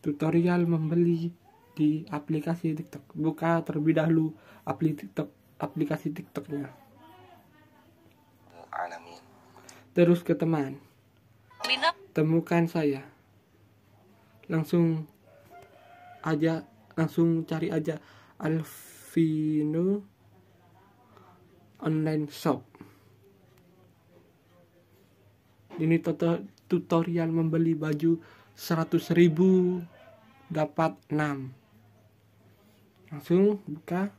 Tutorial membeli di aplikasi TikTok. Buka terlebih dahulu aplikasi TikTok, aplikasi TikToknya. Terus ke teman. Temukan saya. Langsung aja, langsung cari aja Alvino online shop. Ini tutorial membeli baju 100.000 dapat 6. Langsung buka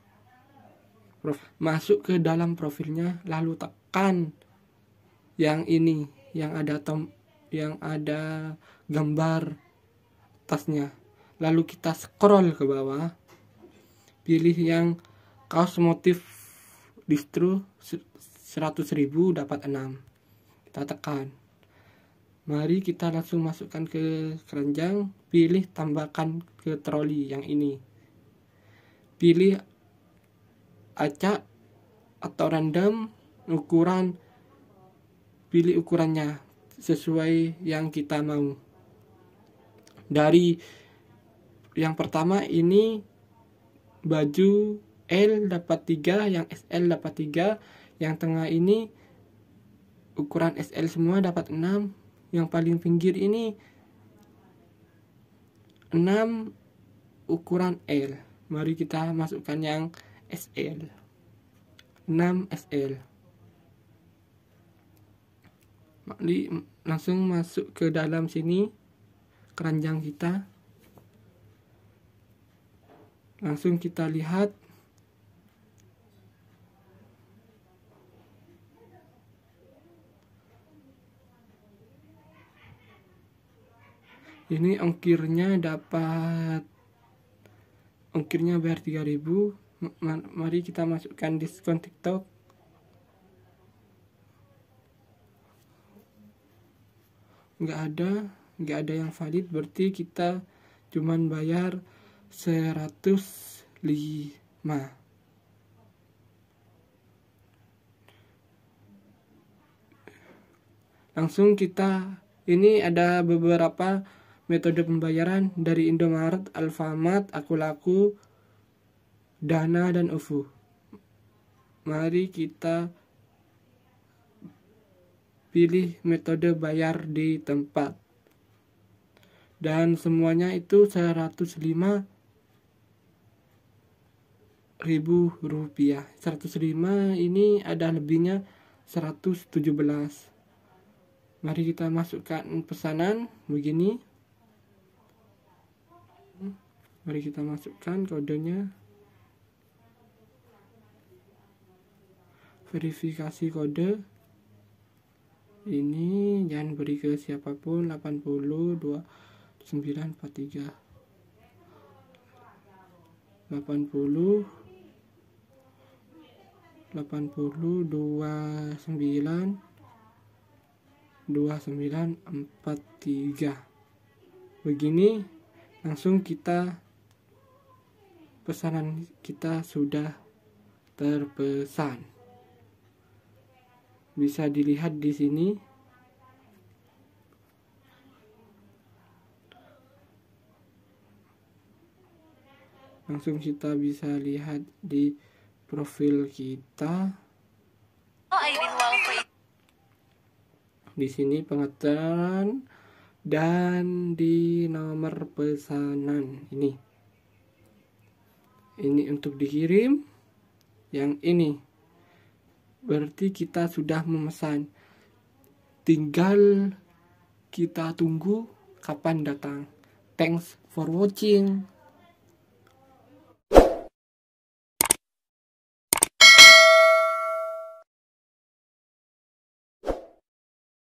masuk ke dalam profilnya lalu tekan yang ini yang ada tem yang ada gambar tasnya. Lalu kita scroll ke bawah. Pilih yang kaos motif distro 100.000 dapat 6 kita tekan mari kita langsung masukkan ke keranjang pilih tambahkan ke troli yang ini pilih acak atau random ukuran pilih ukurannya sesuai yang kita mau dari yang pertama ini baju L dapat 3, yang SL dapat 3, yang tengah ini ukuran SL semua dapat 6, yang paling pinggir ini 6 ukuran L. Mari kita masukkan yang SL. 6 SL. Mari langsung masuk ke dalam sini keranjang kita langsung kita lihat ini ongkirnya dapat ongkirnya bayar 3000 mari kita masukkan diskon tiktok nggak ada nggak ada yang valid berarti kita cuman bayar 105 langsung kita ini ada beberapa metode pembayaran dari Indomaret, Alfamart, Akulaku, Dana, dan UFU. Mari kita pilih metode bayar di tempat. Dan semuanya itu 105 ribu rupiah 105 ini ada lebihnya 117 mari kita masukkan pesanan begini mari kita masukkan kodenya verifikasi kode ini jangan beri ke siapapun 80 80 80 29 29 43 begini langsung kita pesanan kita sudah terpesan. Bisa dilihat di sini. Langsung kita bisa lihat di profil kita. Oh, di sini pengaturan dan di nomor pesanan ini ini untuk dikirim yang ini berarti kita sudah memesan tinggal kita tunggu kapan datang thanks for watching